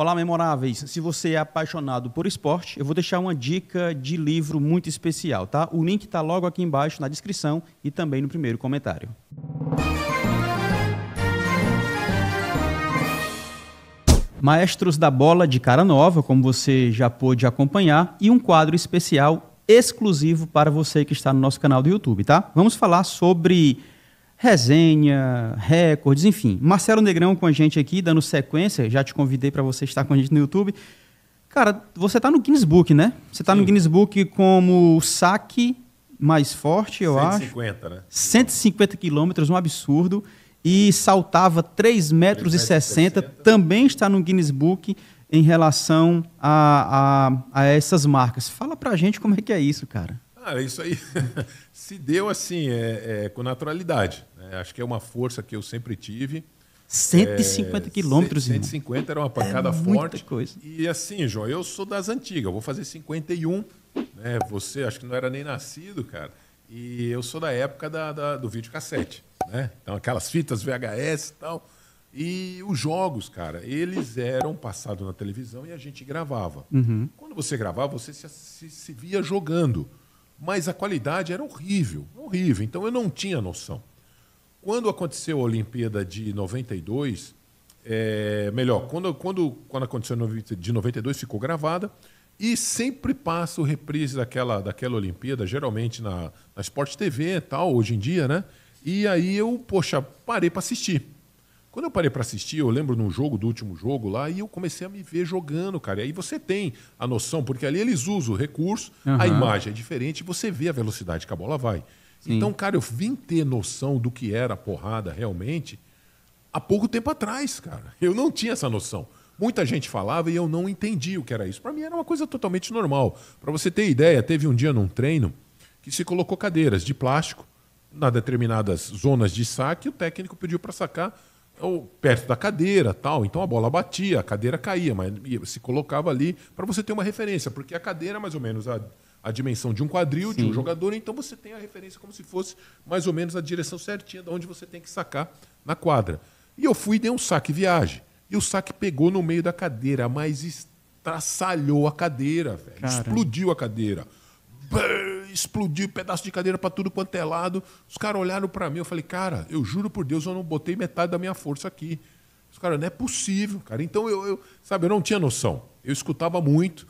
Olá, memoráveis. Se você é apaixonado por esporte, eu vou deixar uma dica de livro muito especial, tá? O link está logo aqui embaixo na descrição e também no primeiro comentário. Maestros da Bola de Cara Nova, como você já pôde acompanhar, e um quadro especial exclusivo para você que está no nosso canal do YouTube, tá? Vamos falar sobre resenha, recordes, enfim. Marcelo Negrão com a gente aqui, dando sequência. Já te convidei para você estar com a gente no YouTube. Cara, você está no Guinness Book, né? Você está no Guinness Book como o saque mais forte, eu 150, acho. 150, né? 150 quilômetros, um absurdo. E saltava 3 metros e 60. Também está no Guinness Book em relação a, a, a essas marcas. Fala pra gente como é que é isso, cara. Cara, isso aí se deu assim, é, é com naturalidade. Né? Acho que é uma força que eu sempre tive. 150 é, quilômetros, 150 irmão. era uma é pancada é forte. Coisa. E assim, João, eu sou das antigas, eu vou fazer 51. Né? Você acho que não era nem nascido, cara. E eu sou da época da, da, do videocassete. Né? Então, aquelas fitas VHS e tal. E os jogos, cara, eles eram passados na televisão e a gente gravava. Uhum. Quando você gravava, você se, se, se via jogando mas a qualidade era horrível, horrível. Então eu não tinha noção. Quando aconteceu a Olimpíada de 92, é, melhor, quando, quando, quando aconteceu de 92 ficou gravada e sempre passa o reprise daquela, daquela Olimpíada, geralmente na, na Sport TV e tal, hoje em dia, né? E aí eu, poxa, parei para assistir. Quando eu parei para assistir, eu lembro num jogo, do último jogo lá, e eu comecei a me ver jogando, cara. E aí você tem a noção, porque ali eles usam o recurso, uhum. a imagem é diferente, você vê a velocidade que a bola vai. Sim. Então, cara, eu vim ter noção do que era a porrada realmente há pouco tempo atrás, cara. Eu não tinha essa noção. Muita gente falava e eu não entendia o que era isso. Para mim era uma coisa totalmente normal. Para você ter ideia, teve um dia num treino que se colocou cadeiras de plástico na determinadas zonas de saque, o técnico pediu para sacar ou perto da cadeira, tal. Então a bola batia, a cadeira caía, mas se colocava ali para você ter uma referência, porque a cadeira é mais ou menos a, a dimensão de um quadril Sim. de um jogador, então você tem a referência como se fosse mais ou menos a direção certinha de onde você tem que sacar na quadra. E eu fui e dei um saque viagem. E o saque pegou no meio da cadeira, mas estraçalhou a cadeira, velho. Cara. Explodiu a cadeira explodiu pedaço de cadeira para tudo quanto é lado. Os caras olharam para mim, eu falei, cara, eu juro por Deus, eu não botei metade da minha força aqui. Os caras, não é possível, cara. Então eu, eu, sabe, eu não tinha noção. Eu escutava muito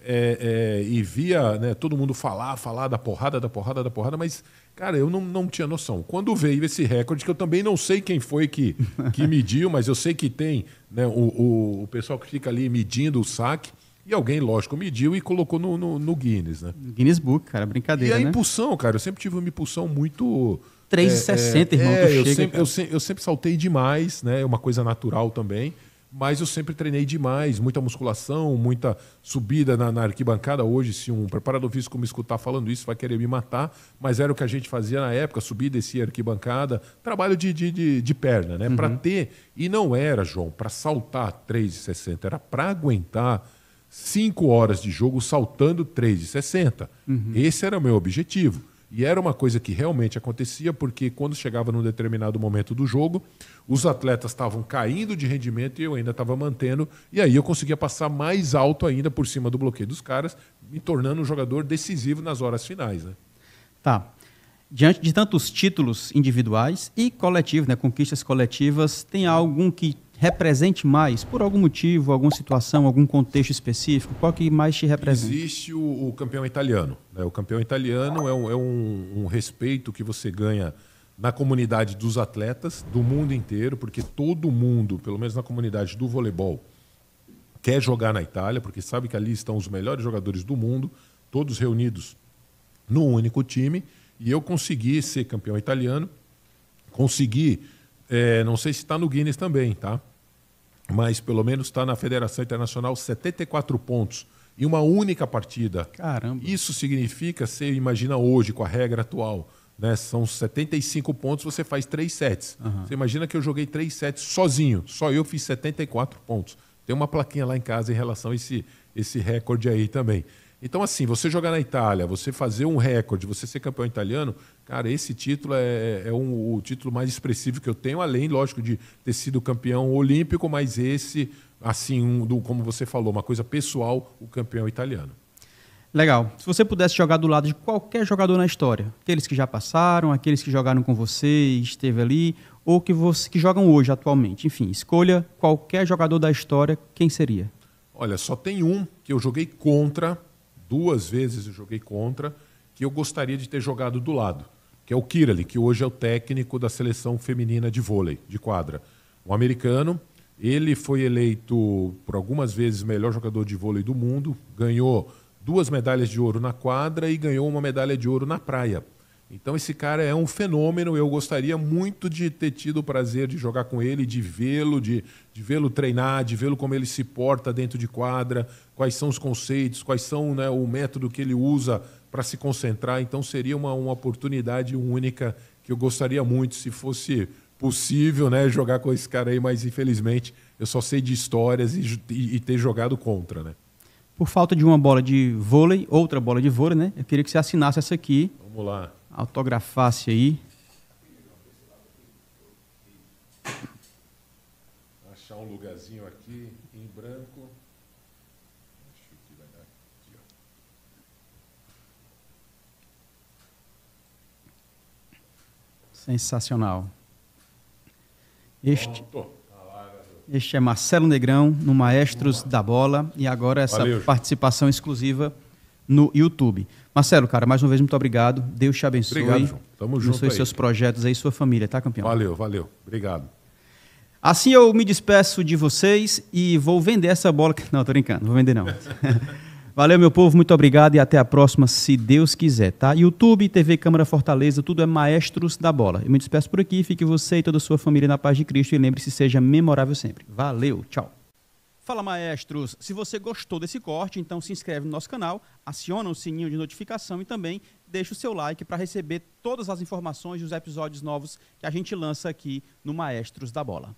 é, é, e via né, todo mundo falar, falar da porrada, da porrada, da porrada, mas, cara, eu não, não tinha noção. Quando veio esse recorde, que eu também não sei quem foi que, que mediu, mas eu sei que tem né, o, o, o pessoal que fica ali medindo o saque. E alguém, lógico, mediu e colocou no, no, no Guinness, né? Guinness Book, cara, brincadeira. E a né? impulsão, cara, eu sempre tive uma impulsão muito. 3,60, é, irmão, é, eu, chega, sempre, eu, eu sempre saltei demais, né? É uma coisa natural também mas eu sempre treinei demais, muita musculação, muita subida na, na, arquibancada. Hoje, se um preparador físico me escutar falando isso, vai querer me matar, mas era o que a gente fazia na época, subir, descer arquibancada, trabalho de, de, de, de perna, né? Uhum. Para ter, e não era, João, para saltar 3,60, era para aguentar cinco horas de jogo saltando 3 de 60. Uhum. Esse era o meu objetivo. E era uma coisa que realmente acontecia, porque quando chegava num determinado momento do jogo, os atletas estavam caindo de rendimento e eu ainda estava mantendo. E aí eu conseguia passar mais alto ainda por cima do bloqueio dos caras, me tornando um jogador decisivo nas horas finais. Né? Tá. Diante de tantos títulos individuais e coletivos, né, conquistas coletivas, tem algum que represente mais, por algum motivo, alguma situação, algum contexto específico? Qual que mais te representa? Existe o, o campeão italiano. Né? O campeão italiano é, um, é um, um respeito que você ganha na comunidade dos atletas do mundo inteiro, porque todo mundo, pelo menos na comunidade do voleibol, quer jogar na Itália, porque sabe que ali estão os melhores jogadores do mundo, todos reunidos num único time. E eu consegui ser campeão italiano, consegui, é, não sei se está no Guinness também, tá? mas pelo menos está na Federação Internacional 74 pontos em uma única partida. Caramba. Isso significa, você imagina hoje com a regra atual, né? São 75 pontos, você faz três sets. Uhum. Você imagina que eu joguei três sets sozinho, só eu fiz 74 pontos. Tem uma plaquinha lá em casa em relação a esse, esse recorde aí também. Então, assim, você jogar na Itália, você fazer um recorde, você ser campeão italiano, cara, esse título é, é, é um, o título mais expressivo que eu tenho, além, lógico, de ter sido campeão olímpico, mas esse, assim, um, do, como você falou, uma coisa pessoal, o campeão italiano. Legal. Se você pudesse jogar do lado de qualquer jogador na história, aqueles que já passaram, aqueles que jogaram com você e esteve ali, ou que, você, que jogam hoje atualmente, enfim, escolha qualquer jogador da história, quem seria? Olha, só tem um que eu joguei contra duas vezes eu joguei contra, que eu gostaria de ter jogado do lado, que é o Kirali, que hoje é o técnico da seleção feminina de vôlei, de quadra. Um americano, ele foi eleito por algumas vezes melhor jogador de vôlei do mundo, ganhou duas medalhas de ouro na quadra e ganhou uma medalha de ouro na praia. Então esse cara é um fenômeno. Eu gostaria muito de ter tido o prazer de jogar com ele, de vê-lo, de, de vê-lo treinar, de vê-lo como ele se porta dentro de quadra, quais são os conceitos, quais são né, o método que ele usa para se concentrar. Então seria uma, uma oportunidade única que eu gostaria muito se fosse possível, né, jogar com esse cara aí. Mas infelizmente eu só sei de histórias e, e, e ter jogado contra, né? Por falta de uma bola de vôlei, outra bola de vôlei, né? Eu queria que você assinasse essa aqui. Vamos lá autografasse aí. Achar um lugarzinho aqui em branco. Sensacional. Este. Este é Marcelo Negrão, no Maestros da Bola, e agora essa Valeu. participação exclusiva no YouTube. Marcelo, cara, mais uma vez, muito obrigado. Deus te abençoe. Obrigado, João. Tamo junto. Abençoe aí. seus projetos aí, sua família, tá, campeão? Valeu, valeu. Obrigado. Assim eu me despeço de vocês e vou vender essa bola. Não, tô brincando, não vou vender não. Valeu, meu povo, muito obrigado e até a próxima, se Deus quiser, tá? YouTube, TV Câmara Fortaleza, tudo é Maestros da Bola. Eu me despeço por aqui, fique você e toda a sua família na paz de Cristo e lembre-se, seja memorável sempre. Valeu, tchau. Fala maestros, se você gostou desse corte, então se inscreve no nosso canal, aciona o sininho de notificação e também deixa o seu like para receber todas as informações e os episódios novos que a gente lança aqui no Maestros da Bola.